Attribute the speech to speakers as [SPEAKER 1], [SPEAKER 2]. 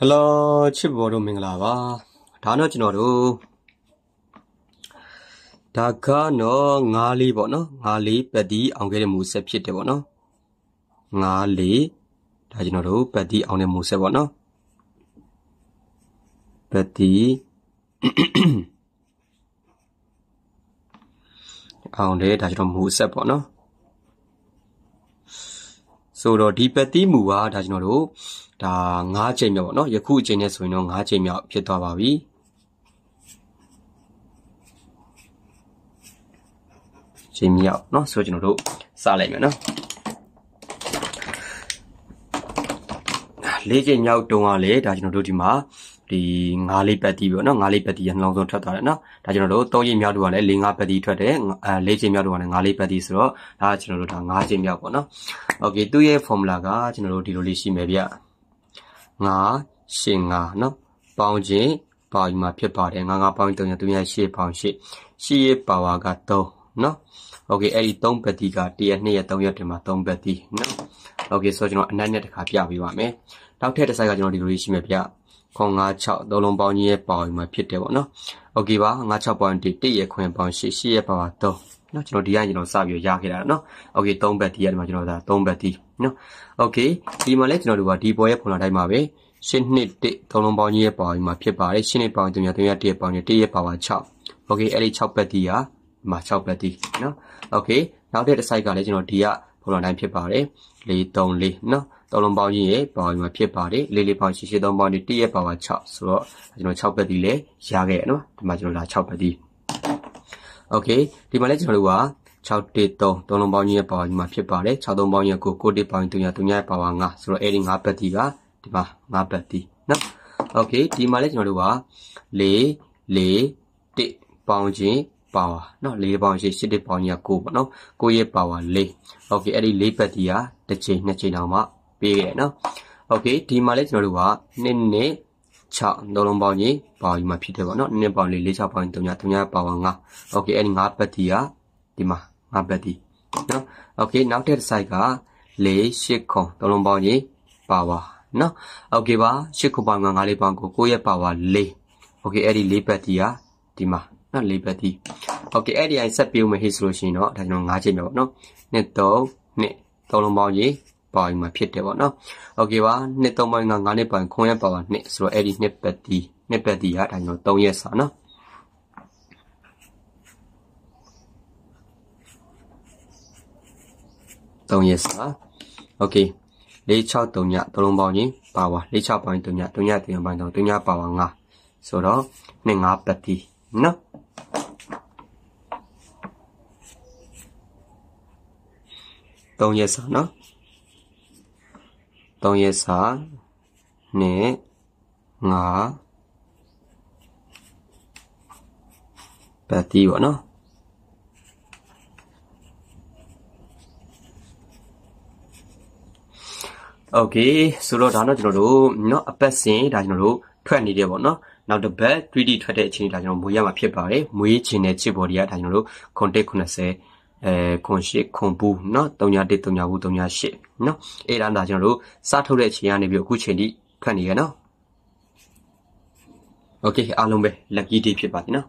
[SPEAKER 1] ဟယ်လိုချစ်ဘောတို့မင်္ဂလာပါဒါတော့ကျွန်တော်တို့ဒါကတော့ငါးလေးပေါ့နော်ငါးလေးပတ်တီအောင်ခဲ့တဲ့မူဆက်ဖြစ်တယ်ပေါ့နော်ငါးလေးဒါကျွန်တော်တို့ပတ်တီအောင်တဲ့မူဆက်ပေါ့နော်ပတ်တီအောင်တဲ့ဒါကျွန်တော်မူဆက်ပေါ့နော်ဆိုတော့ဒီပတ်တီမူကဒါကျွန်တော်တို့ဒါ၅ချိန်မြောက်ပေါ့နော်ယခုအချိန်နဲ့ဆိုရင်တော့၅ချိန်မြောက်ဖြစ်သွားပါပြီချိန်မြောက်เนาะဆိုကျွန်တော်တို့စလိုက်မယ်เนาะလေးချိန်မြောက်တုံးကလေဒါကျွန်တော်တို့ဒီမှာဒီငါးလေးပတ်တီပေါ့နော်ငါးလေးပတ်တီရနှလုံးဆုံးထွက်သွားတယ်နော်ဒါကျွန်တော်တို့သုံးချိန်မြောက်တို့ကလည်းလေးငါးပတ်တီထွက်တယ်အဲလေးချိန်မြောက်တို့ကလည်းငါးလေးပတ်တီဆိုတော့ဒါကျွန်တော်တို့ဒါငါးချိန်မြောက်ပေါ့နော်โอเคသူ့ရဲ့ formula ကကျွန်တော်တို့ဒီလိုလေးရှိမယ်ဗျ9 8 9เนาะပေါင်းခြင်းပါယူမှာဖြစ်ပါတယ်9 9ပေါင်း3ရသူများ8ပေါင်း8 8ရဲ့ပါဝါက3เนาะโอเคအဲ့ဒီ3ပတ်တိက1ရက်2ရက်3ရက်တင်မှာ3ပတ်တိเนาะโอเคဆိုတော့ကျွန်တော်အနက်နဲ့တစ်ခါပြပေးပါမယ်နောက်ထပ်တစ်စိုက်ကကျွန်တော်ဒီလိုရှိမယ်ဗျခေါင်း96သုံးလုံးပေါင်းကြီးရဲ့ပါဝင်မှာဖြစ်တယ်ပေါ့နော်โอเคပါ96ပေါင်း1 1ရဲ့ခွင်ပေါင်း8 8ရဲ့ပါပါ3နော်ကျွန်တော်ဒီကကျွန်တော်စပြီးရခဲ့တာနော်โอเค3ဘက်ဒီကဒီမှာကျွန်တော်ဒါ3ဘက်ဒီနော်โอเคဒီမှာလဲကျွန်တော်တို့ကဒီပေါ်ရဲ့ပုံစံတိုင်းမှာပဲရှင်းနှစ်တစ်သုံးလုံးပေါင်းကြီးရဲ့ပေါင်းကြီးမှာဖြစ်ပါတယ်ရှင်းနှစ်ပေါင်း3ရ3ရ1ရဲ့ပေါင်းကြီး1ရဲ့ပါဝါ6โอเคအဲ့ဒီ6ဘက်ဒီကဒီမှာ6ဘက်ဒီနော်โอเคနောက်တဲ့တစ်စိုက်ကလည်းကျွန်တော်ဒီကပုံစံတိုင်းဖြစ်ပါတယ်4 3 4နော်သုံးလုံးပေါင်းကြီးရဲ့ပေါင်းကြီးမှာဖြစ်ပါတယ်လေးလေးပေါင်းရှင်းရှင်းသုံးပေါင်းကြီး1ရဲ့ပါဝါ6ဆိုတော့ကျွန်တော်6ဘက်ဒီလဲရခဲ့ရနော်ဒီမှာကျွန်တော်လာ6ဘက်ဒီโอเคဒီမှာလည်းကျွန်တော်တို့က6 3 3လုံးပေါင်းကြီးရဲ့ပါဝါကြီးမှာဖြစ်ပါတယ်6 3ပေါင်းကြီးကိုကိုတိပေါင်းကြီး300 300ရဲ့ပါဝါ5ဆိုတော့အဲ့ဒီ5ဘက်တီကဒီမှာ5ဘက်တီနော်โอเคဒီမှာလည်းကျွန်တော်တို့က4 4 1ပေါင်းခြင်းပါဝါเนาะ4ပေါင်းရှိ7ပေါင်းကြီးက9ပေါ့เนาะ9ရဲ့ပါဝါ4โอเคအဲ့ဒီ4ဘက်တီကတစ်ချိန်နှစ်ချိန်တောင်မှပေးခဲ့တယ်เนาะโอเคဒီမှာလည်းကျွန်တော်တို့က2 2 6နှလုံးပေါင်းကြီးပါယူမှာဖြစ်တယ်ပေါ့နော်နည်းပေါင်းလေး၄6ပေါင်း3ည3ညပါဝါ5 okay အဲ့ဒီ5ဘက်တီကဒီမှာ5ဘက်တီနော် okay နောက်ထပ်တစ်စိုက်က၄8ခုနှလုံးပေါင်းကြီးပါဝါနော် okay ပါ8ခုပေါင်း5လေးပေါင်းကိုကိုရဲ့ပါဝါ4 okay အဲ့ဒီ၄ဘက်တီကဒီမှာနော်၄ဘက်တီโอเคအဲ့ဒီအိုင်ဆက်ပြုံးမယ်ဟိဆိုလို့ရှိရင်တော့ဒါကျွန်တော်၅ချက်မြောက်ပေါ့နော်1 3 2သုံးလုံးပေါင်းကြီးပါဝင်မှာဖြစ်တယ်ပေါ့နော်โอเคပါနှစ်သုံးပိုင်းက9နှစ်ပိုင်းခွန်ရက်ပါပါနှစ်ဆိုတော့အဲ့ဒီနှစ်ပတ်တီနှစ်ပတ်တီကဒါကျွန်တော်3ရက်စာနော်3ရက်စာโอเค463ည3လုံးပေါင်းရင်ပါဝါ46ပိုင်း3ည3ည3ပိုင်း3ညပါဝါ5ဆိုတော့နှစ်5ပတ်တီနော်3ရက်စာနော်3ရက်စာနဲ့ငါပတ်တီးပေါ့နော်โอเคဆိုတော့ဒါတော့ကျွန်တော်တို့เนาะအပတ်စဉ်ဒါကျွန်တော်တို့ထွက်နေတယ်ပေါ့နော်နောက်တစ်ပတ် 3D ထွက်တဲ့အချိန်ဒါကျွန်တော်မွေးရမှာဖြစ်ပါတယ်မွေးချင်တဲ့ chip body ကဒါကျွန်တော်တို့ contact 90အဲခွန်ရှိခွန်ဘူးเนาะ31 39ဘူး38เนาะအဲ့ဒါဒါကျွန်တော်တို့စထုတ်တဲ့အချိန်ကနေပြီးအခုချိန်ထိခန့်နေရเนาะโอเคအားလုံးပဲ lucky day ဖြစ်ပါတယ်เนาะ